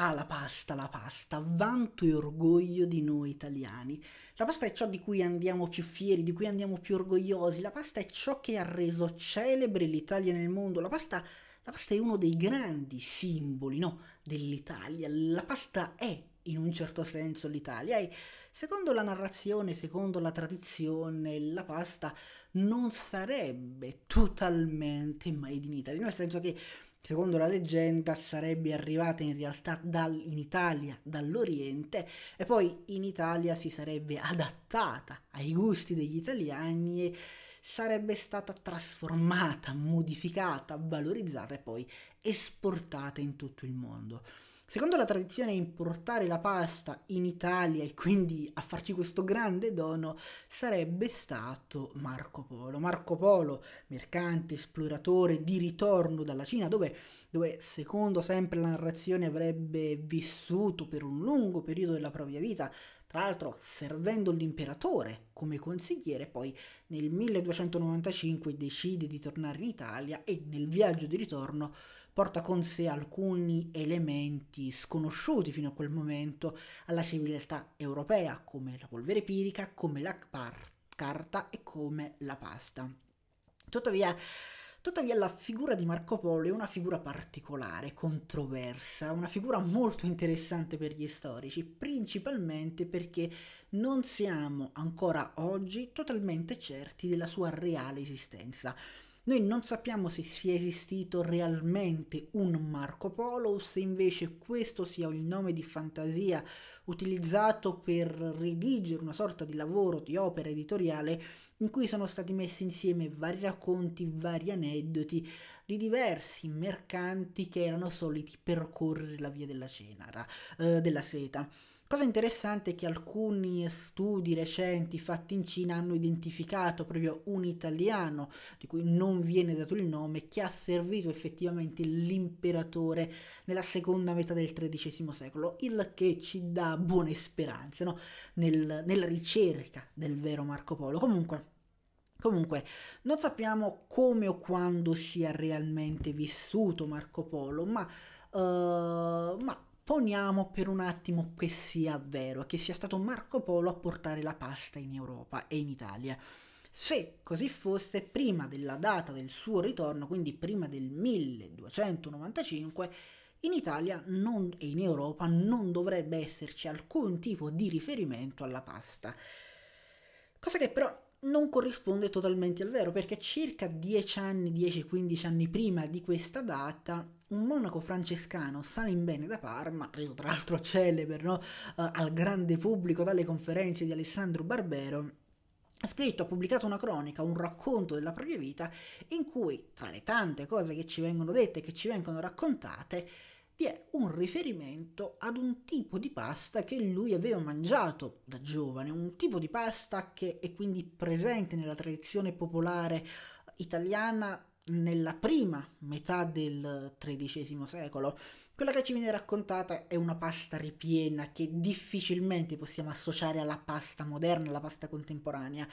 Ah, la pasta, la pasta, vanto e orgoglio di noi italiani. La pasta è ciò di cui andiamo più fieri, di cui andiamo più orgogliosi, la pasta è ciò che ha reso celebre l'Italia nel mondo, la pasta, la pasta è uno dei grandi simboli no, dell'Italia, la pasta è in un certo senso l'Italia e secondo la narrazione, secondo la tradizione, la pasta non sarebbe totalmente made in Italy, nel senso che secondo la leggenda sarebbe arrivata in realtà dal, in Italia dall'Oriente e poi in Italia si sarebbe adattata ai gusti degli italiani e sarebbe stata trasformata, modificata, valorizzata e poi esportata in tutto il mondo. Secondo la tradizione importare la pasta in Italia e quindi a farci questo grande dono sarebbe stato Marco Polo. Marco Polo, mercante, esploratore di ritorno dalla Cina dove, dove secondo sempre la narrazione avrebbe vissuto per un lungo periodo della propria vita, tra l'altro, servendo l'imperatore come consigliere, poi nel 1295 decide di tornare in Italia e nel viaggio di ritorno porta con sé alcuni elementi sconosciuti fino a quel momento alla civiltà europea, come la polvere pirica, come la carta e come la pasta. Tuttavia, Tuttavia la figura di Marco Polo è una figura particolare, controversa, una figura molto interessante per gli storici, principalmente perché non siamo ancora oggi totalmente certi della sua reale esistenza. Noi non sappiamo se sia esistito realmente un Marco Polo o se invece questo sia il nome di fantasia utilizzato per redigere una sorta di lavoro, di opera editoriale in cui sono stati messi insieme vari racconti, vari aneddoti di diversi mercanti che erano soliti percorrere la via della cenara, eh, della seta. Cosa interessante è che alcuni studi recenti fatti in Cina hanno identificato proprio un italiano, di cui non viene dato il nome, che ha servito effettivamente l'imperatore nella seconda metà del XIII secolo, il che ci dà buone speranze no? Nel, nella ricerca del vero Marco Polo. Comunque, Comunque, non sappiamo come o quando sia realmente vissuto Marco Polo, ma, uh, ma Poniamo per un attimo che sia vero, che sia stato Marco Polo a portare la pasta in Europa e in Italia. Se così fosse, prima della data del suo ritorno, quindi prima del 1295, in Italia non, e in Europa non dovrebbe esserci alcun tipo di riferimento alla pasta. Cosa che però non corrisponde totalmente al vero, perché circa 10 anni, 10-15 anni prima di questa data, un monaco francescano, Salimbene da Parma, reso tra l'altro celebre no? uh, al grande pubblico dalle conferenze di Alessandro Barbero, ha scritto, ha pubblicato una cronica, un racconto della propria vita, in cui, tra le tante cose che ci vengono dette e che ci vengono raccontate, vi è un riferimento ad un tipo di pasta che lui aveva mangiato da giovane, un tipo di pasta che è quindi presente nella tradizione popolare italiana nella prima metà del XIII secolo. Quella che ci viene raccontata è una pasta ripiena che difficilmente possiamo associare alla pasta moderna, alla pasta contemporanea.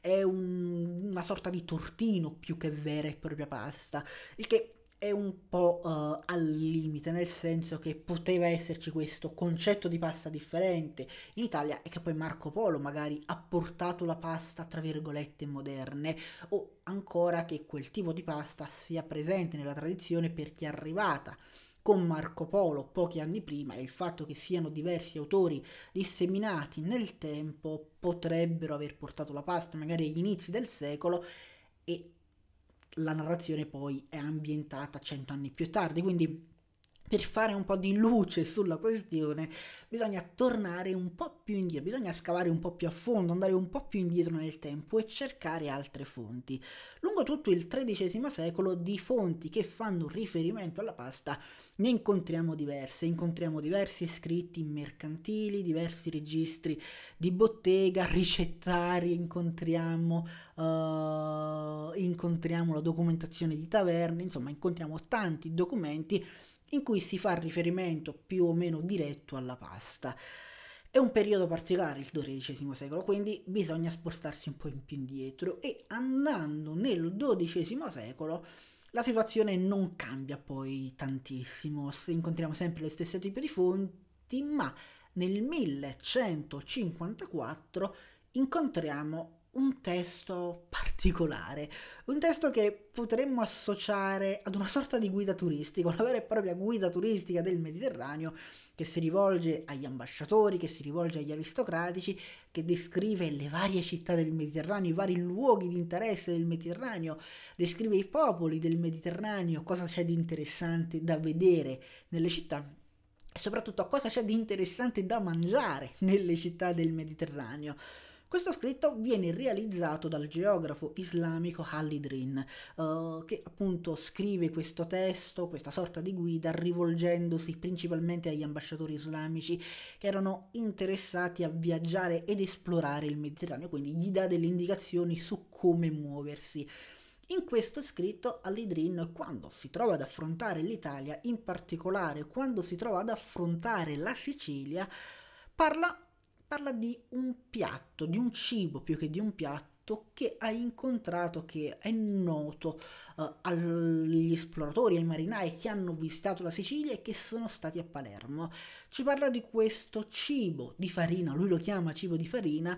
È un, una sorta di tortino più che vera e propria pasta, il che è un po' uh, al limite, nel senso che poteva esserci questo concetto di pasta differente in Italia e che poi Marco Polo magari ha portato la pasta tra virgolette moderne o ancora che quel tipo di pasta sia presente nella tradizione perché è arrivata con Marco Polo pochi anni prima e il fatto che siano diversi autori disseminati nel tempo potrebbero aver portato la pasta magari agli inizi del secolo e la narrazione poi è ambientata cento anni più tardi, quindi per fare un po' di luce sulla questione bisogna tornare un po' più indietro, bisogna scavare un po' più a fondo, andare un po' più indietro nel tempo e cercare altre fonti. Lungo tutto il XIII secolo di fonti che fanno riferimento alla pasta ne incontriamo diverse, incontriamo diversi scritti mercantili, diversi registri di bottega, ricettari, incontriamo, uh, incontriamo la documentazione di taverne, insomma incontriamo tanti documenti in cui si fa riferimento più o meno diretto alla pasta. È un periodo particolare il XII secolo, quindi bisogna spostarsi un po' in più indietro e andando nel XII secolo la situazione non cambia poi tantissimo, se incontriamo sempre lo stesso tipo di fonti, ma nel 1154 incontriamo un testo particolare, un testo che potremmo associare ad una sorta di guida turistica, una vera e propria guida turistica del Mediterraneo che si rivolge agli ambasciatori, che si rivolge agli aristocratici, che descrive le varie città del Mediterraneo, i vari luoghi di interesse del Mediterraneo, descrive i popoli del Mediterraneo, cosa c'è di interessante da vedere nelle città e soprattutto cosa c'è di interessante da mangiare nelle città del Mediterraneo. Questo scritto viene realizzato dal geografo islamico Halidrin, uh, che appunto scrive questo testo, questa sorta di guida, rivolgendosi principalmente agli ambasciatori islamici che erano interessati a viaggiare ed esplorare il Mediterraneo, quindi gli dà delle indicazioni su come muoversi. In questo scritto Alidrin, quando si trova ad affrontare l'Italia, in particolare quando si trova ad affrontare la Sicilia, parla parla di un piatto, di un cibo più che di un piatto che ha incontrato, che è noto eh, agli esploratori, ai marinai che hanno visitato la Sicilia e che sono stati a Palermo. Ci parla di questo cibo di farina, lui lo chiama cibo di farina,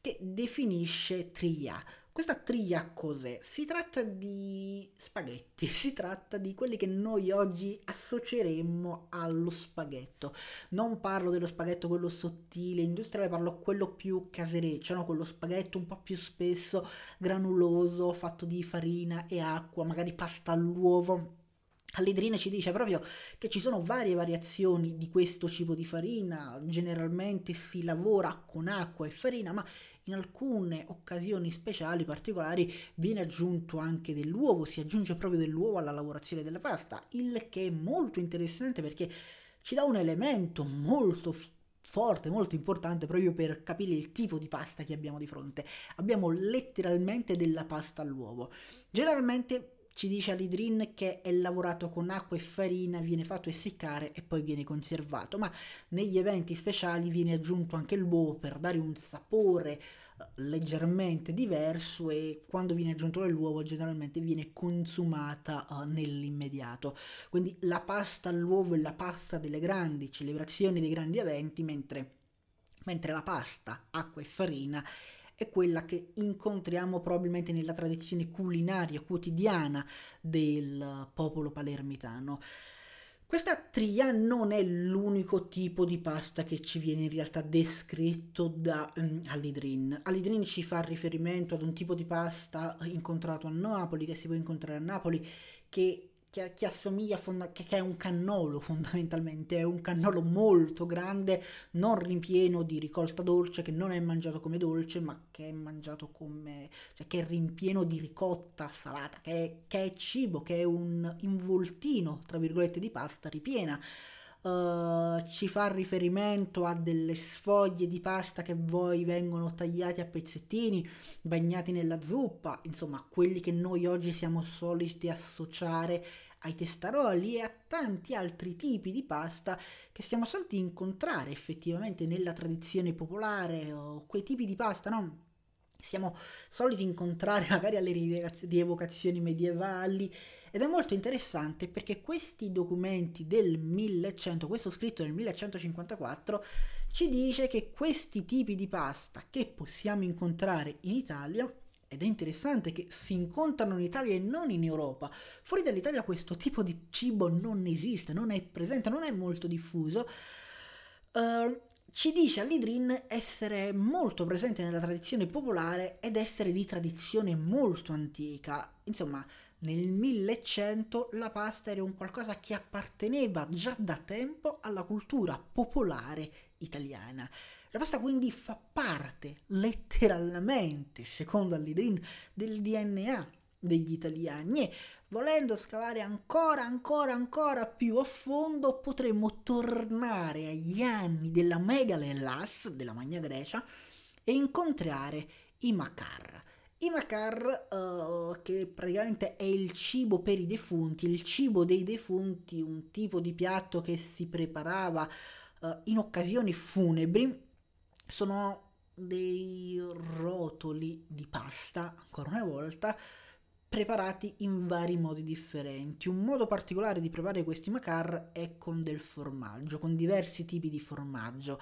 che definisce Tria. Questa triglia cos'è? Si tratta di spaghetti, si tratta di quelli che noi oggi associeremmo allo spaghetto. Non parlo dello spaghetto quello sottile, industriale, parlo quello più casereccio, no? quello spaghetto un po' più spesso, granuloso, fatto di farina e acqua, magari pasta all'uovo. All'edrina ci dice proprio che ci sono varie variazioni di questo cibo di farina, generalmente si lavora con acqua e farina, ma in alcune occasioni speciali, particolari, viene aggiunto anche dell'uovo, si aggiunge proprio dell'uovo alla lavorazione della pasta, il che è molto interessante perché ci dà un elemento molto forte, molto importante proprio per capire il tipo di pasta che abbiamo di fronte. Abbiamo letteralmente della pasta all'uovo. Generalmente ci dice Alidrin che è lavorato con acqua e farina, viene fatto essiccare e poi viene conservato, ma negli eventi speciali viene aggiunto anche l'uovo per dare un sapore eh, leggermente diverso e quando viene aggiunto l'uovo generalmente viene consumata uh, nell'immediato. Quindi la pasta all'uovo è la pasta delle grandi celebrazioni, dei grandi eventi, mentre, mentre la pasta, acqua e farina è quella che incontriamo probabilmente nella tradizione culinaria quotidiana del popolo palermitano. Questa tria non è l'unico tipo di pasta che ci viene in realtà descritto da um, Alidrin. Alidrin ci fa riferimento ad un tipo di pasta incontrato a Napoli, che si può incontrare a Napoli, che che, che assomiglia, fonda- che, che è un cannolo fondamentalmente, è un cannolo molto grande, non ripieno di ricolta dolce, che non è mangiato come dolce, ma che è mangiato come, cioè che è rimpieno di ricotta salata, che è, che è cibo, che è un involtino, tra virgolette, di pasta ripiena. Eh, ci fa riferimento a delle sfoglie di pasta che voi vengono tagliati a pezzettini, bagnati nella zuppa, insomma quelli che noi oggi siamo soliti associare ai testaroli e a tanti altri tipi di pasta che siamo soliti incontrare effettivamente nella tradizione popolare, o quei tipi di pasta, no? siamo soliti incontrare magari alle rievocazioni medievali ed è molto interessante perché questi documenti del 1100, questo scritto del 1154, ci dice che questi tipi di pasta che possiamo incontrare in Italia ed è interessante che si incontrano in Italia e non in Europa. Fuori dall'Italia questo tipo di cibo non esiste, non è presente, non è molto diffuso. Uh, ci dice all'Idrin essere molto presente nella tradizione popolare ed essere di tradizione molto antica. Insomma, nel 1100 la pasta era un qualcosa che apparteneva già da tempo alla cultura popolare italiana. La pasta quindi fa parte, letteralmente, secondo all'idrin, del DNA degli italiani e Volendo scavare ancora, ancora, ancora più a fondo, potremmo tornare agli anni della Megalenlas, della Magna Grecia, e incontrare i Macar. I Macar, uh, eh, che praticamente è il cibo per i defunti, il cibo dei defunti, un tipo di piatto che si preparava uh, in occasioni funebri, sono dei rotoli di pasta, ancora una volta, preparati in vari modi differenti. Un modo particolare di preparare questi macar è con del formaggio, con diversi tipi di formaggio.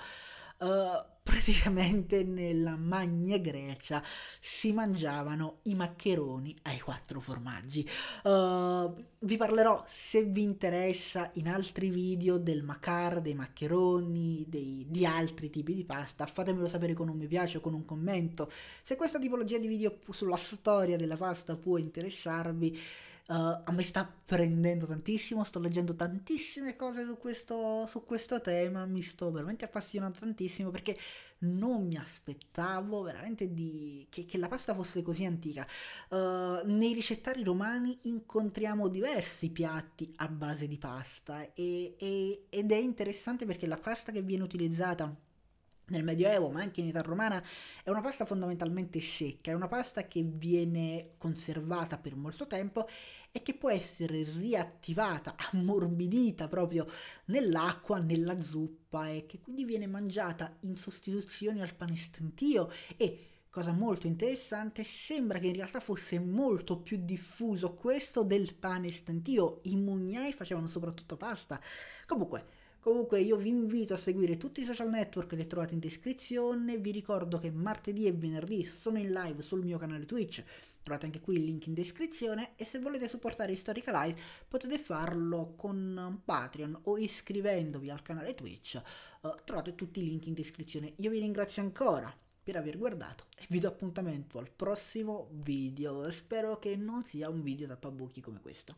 Eh, praticamente nella Magna Grecia si mangiavano i maccheroni ai quattro formaggi. Uh, vi parlerò, se vi interessa, in altri video del macar, dei maccheroni, dei, di altri tipi di pasta. Fatemelo sapere con un mi piace o con un commento. Se questa tipologia di video sulla storia della pasta può interessarvi, uh, a me sta prendendo tantissimo, sto leggendo tantissime cose su questo, su questo tema, mi sto veramente appassionando tantissimo perché non mi aspettavo veramente di, che, che, la pasta fosse così antica. Uh, nei ricettari romani incontriamo diversi piatti a base di pasta e, e, ed è interessante perché la pasta che viene utilizzata nel Medioevo, ma anche in età romana, è una pasta fondamentalmente secca, è una pasta che viene conservata per molto tempo e che può essere riattivata, ammorbidita proprio nell'acqua, nella zuppa e che quindi viene mangiata in sostituzione al pane stantio e cosa molto interessante, sembra che in realtà fosse molto più diffuso questo del pane stantio. I mugnai facevano soprattutto pasta. Comunque, Comunque io vi invito a seguire tutti i social network che trovate in descrizione, vi ricordo che martedì e venerdì sono in live sul mio canale Twitch, trovate anche qui il link in descrizione e se volete supportare Historical Live potete farlo con Patreon o iscrivendovi al canale Twitch, uh, trovate tutti i link in descrizione. Io vi ringrazio ancora per aver guardato e vi do appuntamento al prossimo video, spero che non sia un video tappabuchi come questo.